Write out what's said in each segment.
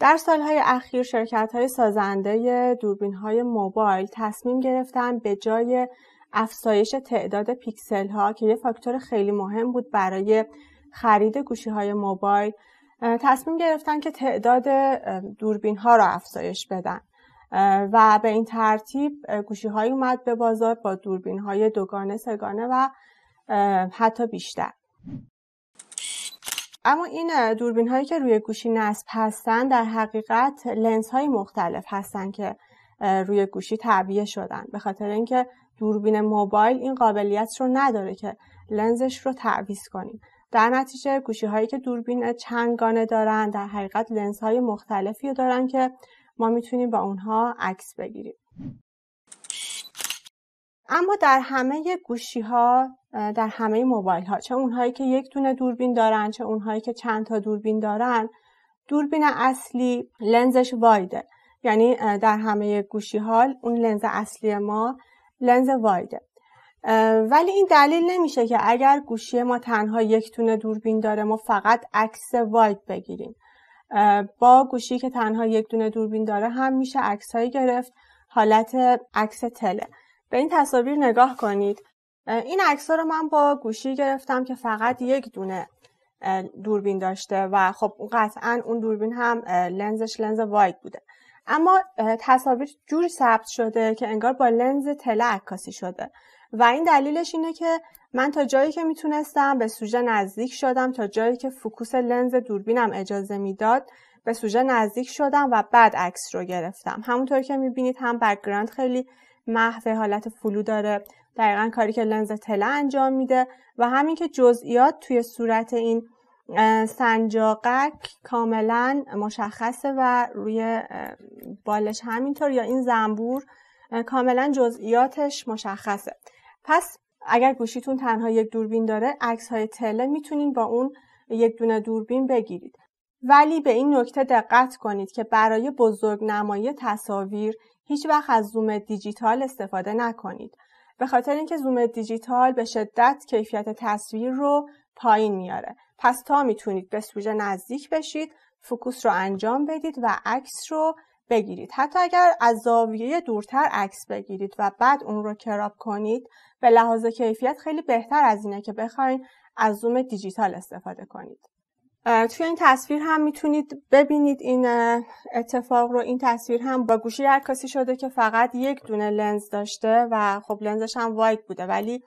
در سالهای اخیر های سازنده های موبایل تصمیم گرفتن به جای افزایش تعداد پیکسل ها که یه فاکتور خیلی مهم بود برای خرید گوشی های موبایل تصمیم گرفتن که تعداد دوربین ها را افزایش بدن و به این ترتیب گوشی های اومد به بازار با دوربین های دوگانه سگانه و حتی بیشتر اما این دوربین هایی که روی گوشی نصب هستن در حقیقت لنز های مختلف هستن که روی گوشی تعبیه شدن به خاطر اینکه دوربین موبایل این قابلیت رو نداره که لنزش رو تعویض کنیم در نتیجه گوشی هایی که دوربین چندگانه دارن در حقیقت لنز های مختلفی رو دارن که ما میتونیم با اونها عکس بگیریم اما در همه گوشی ها در همه موبایل ها چه اونهایی که یک دونه دوربین دارن چه اونهایی که چند تا دوربین دارن دوربین اصلی لنزش وایده یعنی در همه گوشی ها اون لنز اصلی ما لنز وایده ولی این دلیل نمیشه که اگر گوشی ما تنها یک تونه دوربین داره ما فقط عکس واید بگیریم با گوشی که تنها یک دونه دوربین داره هم میشه عکسهایی گرفت حالت عکس تله به این تصاویر نگاه کنید این عکس رو من با گوشی گرفتم که فقط یک دونه دوربین داشته و خب قطعا اون دوربین هم لنزش لنز واید بوده اما تصاویر جوری ثبت شده که انگار با لنز تله عکاسی شده و این دلیلش اینه که من تا جایی که میتونستم به سوژه نزدیک شدم تا جایی که فکوس لنز دوربینم اجازه میداد به سوژه نزدیک شدم و بعد عکس رو گرفتم همونطور که میبینید هم بکگراند خیلی محو حالت فلو داره دقیقا کاری که لنز تله انجام میده و همین که جزئیات توی صورت این سنجاقک کاملا مشخصه و روی بالش همینطور یا این زنبور کاملا جزئیاتش مشخصه پس اگر گوشیتون تنها یک دوربین داره عکس های تله میتونین با اون یک دونه دوربین بگیرید ولی به این نکته دقت کنید که برای بزرگ تصاویر هیچ وقت از زوم دیجیتال استفاده نکنید به خاطر اینکه زوم دیجیتال به شدت کیفیت تصویر رو پایین میاره پس تا میتونید به سوژه نزدیک بشید فوکوس رو انجام بدید و عکس رو بگیرید حتی اگر از زاویه دورتر عکس بگیرید و بعد اون رو کراب کنید به لحاظ کیفیت خیلی بهتر از اینه که بخواین از زوم دیجیتال استفاده کنید توی این تصویر هم میتونید ببینید این اتفاق رو این تصویر هم با گوشی عکاسی شده که فقط یک دونه لنز داشته و خب لنزش هم واید بوده ولی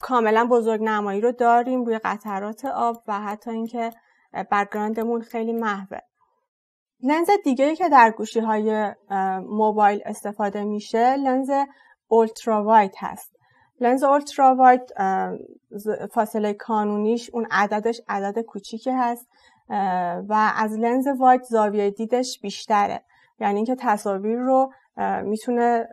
کاملا بزرگ نمایی رو داریم روی قطرات آب و حتی اینکه بکگراندمون خیلی محوه لنز دیگه که در گوشی های موبایل استفاده میشه لنز اولترا واید هست لنز اولترا واید فاصله کانونیش اون عددش عدد کوچیکی هست و از لنز واید زاویه دیدش بیشتره یعنی اینکه تصاویر رو میتونه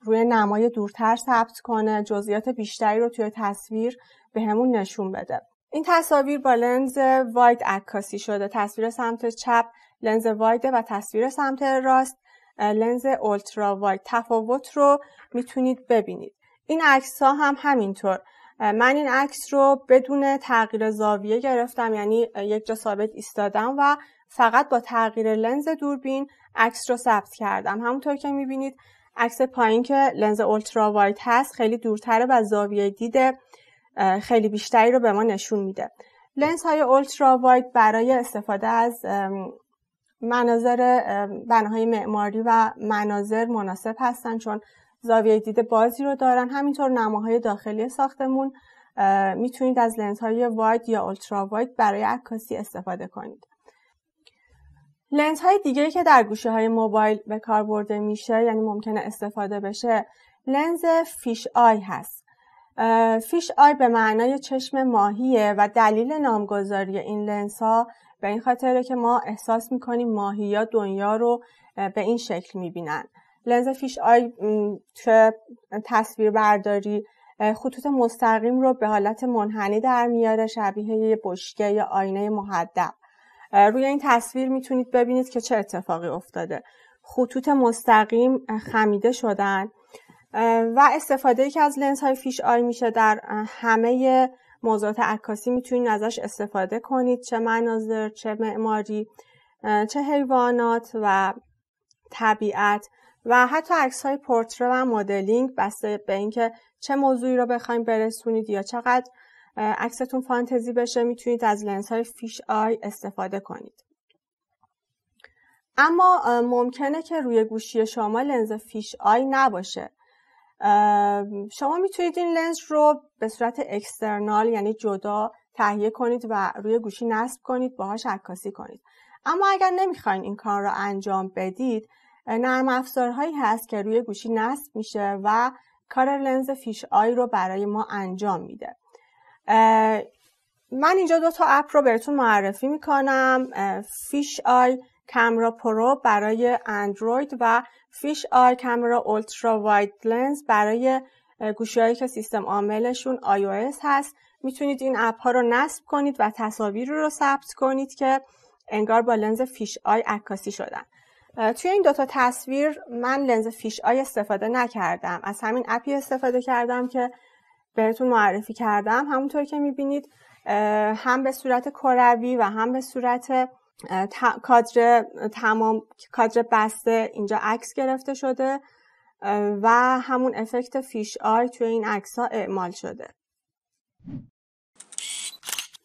روی نمای دورتر ثبت کنه جزئیات بیشتری رو توی تصویر به همون نشون بده این تصاویر با لنز واید عکاسی شده تصویر سمت چپ لنز وایده و تصویر سمت راست لنز اولترا واید تفاوت رو میتونید ببینید این عکس ها هم همینطور من این عکس رو بدون تغییر زاویه گرفتم یعنی یک جا ثابت ایستادم و فقط با تغییر لنز دوربین عکس رو ثبت کردم همونطور که میبینید عکس پایین که لنز اولترا وایت هست خیلی دورتره و زاویه دید خیلی بیشتری رو به ما نشون میده لنز های اولترا واید برای استفاده از مناظر بناهای معماری و مناظر مناسب هستن چون زاویه دید بازی رو دارن همینطور نماهای داخلی ساختمون میتونید از لنزهای واید یا اولترا واید برای عکاسی استفاده کنید لنزهای دیگری که در گوشه های موبایل به کار برده میشه یعنی ممکنه استفاده بشه لنز فیش آی هست فیش آی به معنای چشم ماهیه و دلیل نامگذاری این لنزها به این خاطره که ما احساس میکنیم ماهی یا دنیا رو به این شکل میبینن لنز فیش آی توی تصویر برداری خطوط مستقیم رو به حالت منحنی در میاره شبیه یه بشکه یا آینه محدب روی این تصویر میتونید ببینید که چه اتفاقی افتاده خطوط مستقیم خمیده شدن و استفاده ای که از لنز های فیش آی میشه در همه موضوعات عکاسی میتونید ازش استفاده کنید چه مناظر چه معماری چه حیوانات و طبیعت و حتی عکس های پورتره و مدلینگ بسته به اینکه چه موضوعی رو بخوایم برسونید یا چقدر عکستون فانتزی بشه میتونید از لنز های فیش آی استفاده کنید اما ممکنه که روی گوشی شما لنز فیش آی نباشه شما میتونید این لنز رو به صورت اکسترنال یعنی جدا تهیه کنید و روی گوشی نصب کنید باهاش عکاسی کنید اما اگر نمیخواین این کار را انجام بدید نرم هایی هست که روی گوشی نصب میشه و کار لنز فیش آی رو برای ما انجام میده من اینجا دو تا اپ رو بهتون معرفی میکنم فیش آی کامرا پرو برای اندروید و فیش آی کامرا اولترا واید لنز برای گوشیهایی که سیستم عاملشون ایس هست میتونید این اپ ها رو نصب کنید و تصاویر رو ثبت کنید که انگار با لنز فیش آی عکاسی شدن توی این دوتا تصویر من لنز فیش آی استفاده نکردم از همین اپی استفاده کردم که بهتون معرفی کردم همونطور که میبینید هم به صورت کروی و هم به صورت کادر تمام کادر بسته اینجا عکس گرفته شده و همون افکت فیش آی توی این عکس ها اعمال شده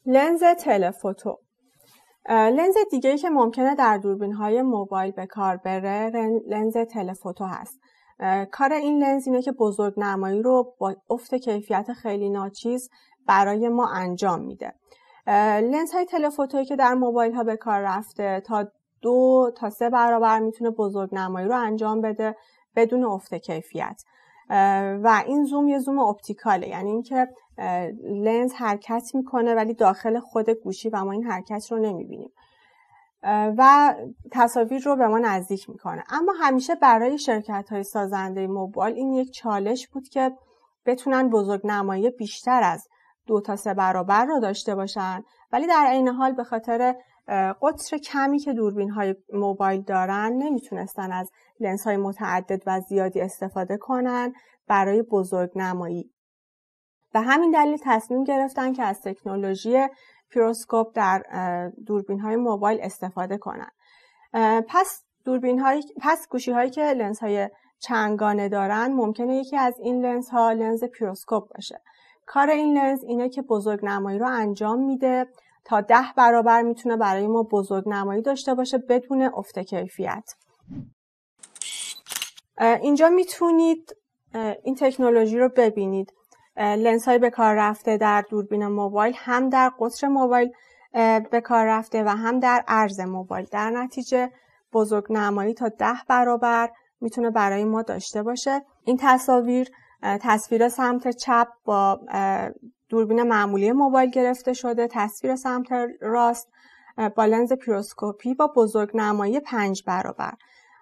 لنز تلفوتو لنز دیگه ای که ممکنه در دوربین های موبایل به کار بره لنز تلفوتو هست کار این لنز اینه که بزرگ نمایی رو با افت کیفیت خیلی ناچیز برای ما انجام میده لنز های تلفوتویی که در موبایل ها به کار رفته تا دو تا سه برابر میتونه بزرگ نمایی رو انجام بده بدون افت کیفیت و این زوم یه زوم اپتیکاله یعنی اینکه لنز حرکت میکنه ولی داخل خود گوشی و ما این حرکت رو نمیبینیم و تصاویر رو به ما نزدیک میکنه اما همیشه برای شرکت های سازنده موبایل این یک چالش بود که بتونن بزرگ نمایی بیشتر از دو تا سه برابر رو داشته باشن ولی در عین حال به خاطر قطر کمی که دوربین های موبایل دارن نمیتونستن از لنز های متعدد و زیادی استفاده کنن برای بزرگ نمایی. به همین دلیل تصمیم گرفتن که از تکنولوژی پیروسکوپ در دوربین های موبایل استفاده کنن. پس دوربین پس گوشی هایی که لنز های چنگانه دارن ممکنه یکی از این لنز ها لنز پیروسکوپ باشه. کار این لنز اینه که بزرگ نمایی رو انجام میده تا ده برابر میتونه برای ما بزرگ نمایی داشته باشه بدون افت کیفیت اینجا میتونید این تکنولوژی رو ببینید لنس های به کار رفته در دوربین موبایل هم در قطر موبایل به کار رفته و هم در عرض موبایل در نتیجه بزرگ نمایی تا ده برابر میتونه برای ما داشته باشه این تصاویر تصویر سمت چپ با دوربین معمولی موبایل گرفته شده تصویر سمت راست با لنز پیروسکوپی با بزرگ نمایی پنج برابر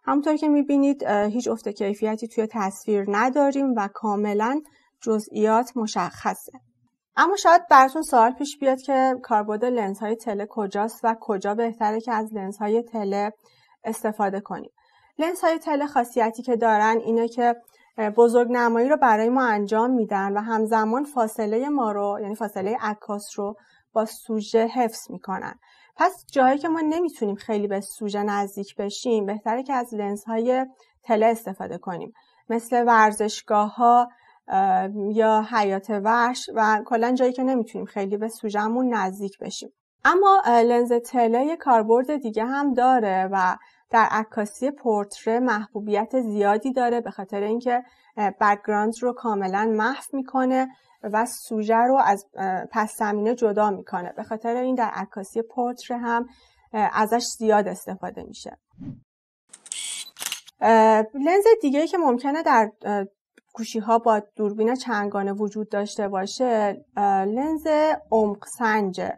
همونطور که میبینید هیچ افت کیفیتی توی تصویر نداریم و کاملا جزئیات مشخصه اما شاید براتون سوال پیش بیاد که کاربرد لنزهای تله کجاست و کجا بهتره که از لنزهای تله استفاده کنیم لنزهای تله خاصیتی که دارن اینه که بزرگ نمایی رو برای ما انجام میدن و همزمان فاصله ما رو یعنی فاصله عکاس رو با سوژه حفظ میکنن پس جایی که ما نمیتونیم خیلی به سوژه نزدیک بشیم بهتره که از لنز های تله استفاده کنیم مثل ورزشگاه ها یا حیات وحش و کلا جایی که نمیتونیم خیلی به سوژمون نزدیک بشیم اما لنز تله یه کاربرد دیگه هم داره و در عکاسی پورتره محبوبیت زیادی داره به خاطر اینکه بکگراند رو کاملا محو میکنه و سوژه رو از پس زمینه جدا میکنه به خاطر این در عکاسی پورتره هم ازش زیاد استفاده میشه لنز دیگه که ممکنه در گوشی ها با دوربین چنگانه وجود داشته باشه لنز عمق سنجه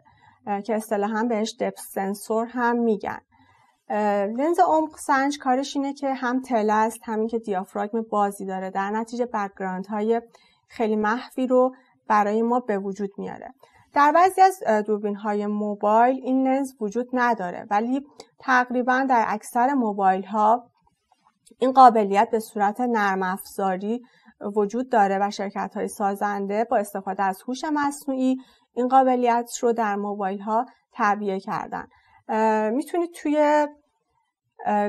که اصطلاحا بهش دپ سنسور هم میگن لنز عمق سنج کارش اینه که هم تله است همین که دیافراگم بازی داره در نتیجه بکگراند های خیلی محفی رو برای ما به وجود میاره در بعضی از دوربین های موبایل این لنز وجود نداره ولی تقریبا در اکثر موبایل ها این قابلیت به صورت نرم افزاری وجود داره و شرکت های سازنده با استفاده از هوش مصنوعی این قابلیت رو در موبایل ها تعبیه کردن میتونید توی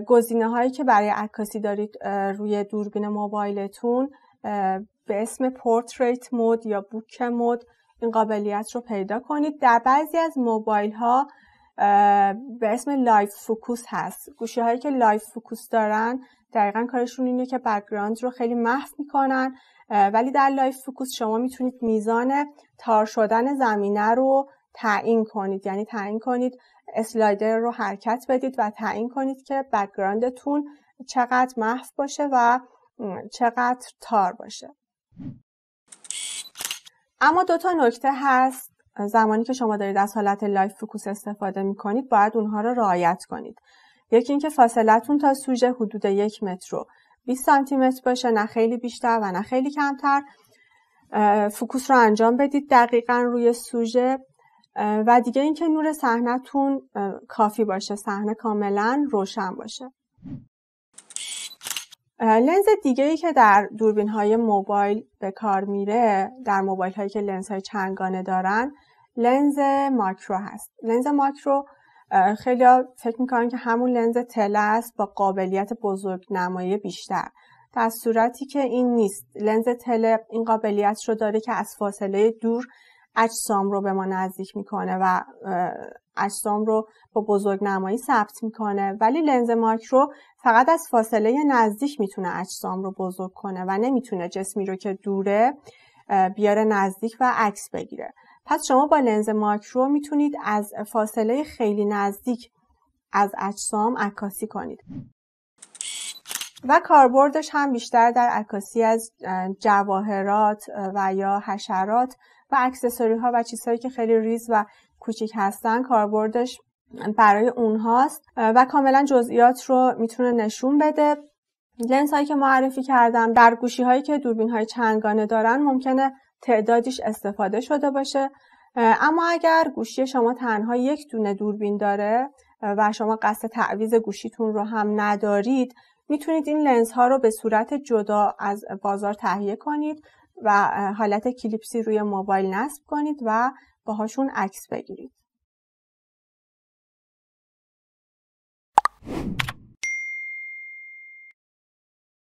گزینه هایی که برای عکاسی دارید روی دوربین موبایلتون به اسم پورتریت مود یا بوک مود این قابلیت رو پیدا کنید در بعضی از موبایل ها به اسم لایف فوکوس هست گوشی هایی که لایف فوکوس دارن دقیقا کارشون اینه که بکگراند رو خیلی محو میکنن ولی در لایف فوکوس شما میتونید میزان تار شدن زمینه رو تعیین کنید یعنی تعیین کنید اسلایدر رو حرکت بدید و تعیین کنید که بکگراندتون چقدر محو باشه و چقدر تار باشه اما دو تا نکته هست زمانی که شما دارید از حالت لایف فوکوس استفاده می کنید باید اونها رو رعایت کنید یکی اینکه فاصلتون تا سوژه حدود یک متر رو 20 سانتی متر باشه نه خیلی بیشتر و نه خیلی کمتر فوکوس رو انجام بدید دقیقا روی سوژه و دیگه اینکه نور صحنهتون کافی باشه صحنه کاملا روشن باشه لنز دیگه ای که در دوربین های موبایل به کار میره در موبایل هایی که لنز های چنگانه دارن لنز ماکرو هست لنز ماکرو خیلی فکر میکنن که همون لنز تله است با قابلیت بزرگ نمایی بیشتر در صورتی که این نیست لنز تله این قابلیت رو داره که از فاصله دور اجسام رو به ما نزدیک میکنه و اجسام رو با بزرگ نمایی ثبت میکنه ولی لنز ماکرو فقط از فاصله نزدیک میتونه اجسام رو بزرگ کنه و نمیتونه جسمی رو که دوره بیاره نزدیک و عکس بگیره پس شما با لنز ماکرو میتونید از فاصله خیلی نزدیک از اجسام عکاسی کنید و کاربردش هم بیشتر در عکاسی از جواهرات و یا حشرات و اکسسوری ها و چیزهایی که خیلی ریز و کوچیک هستن کاربردش برای اونهاست و کاملا جزئیات رو میتونه نشون بده لنز هایی که معرفی کردم در گوشی هایی که دوربین های چندگانه دارن ممکنه تعدادیش استفاده شده باشه اما اگر گوشی شما تنها یک دونه دوربین داره و شما قصد تعویز گوشیتون رو هم ندارید میتونید این لنز ها رو به صورت جدا از بازار تهیه کنید و حالت کلیپسی روی موبایل نصب کنید و باهاشون عکس بگیرید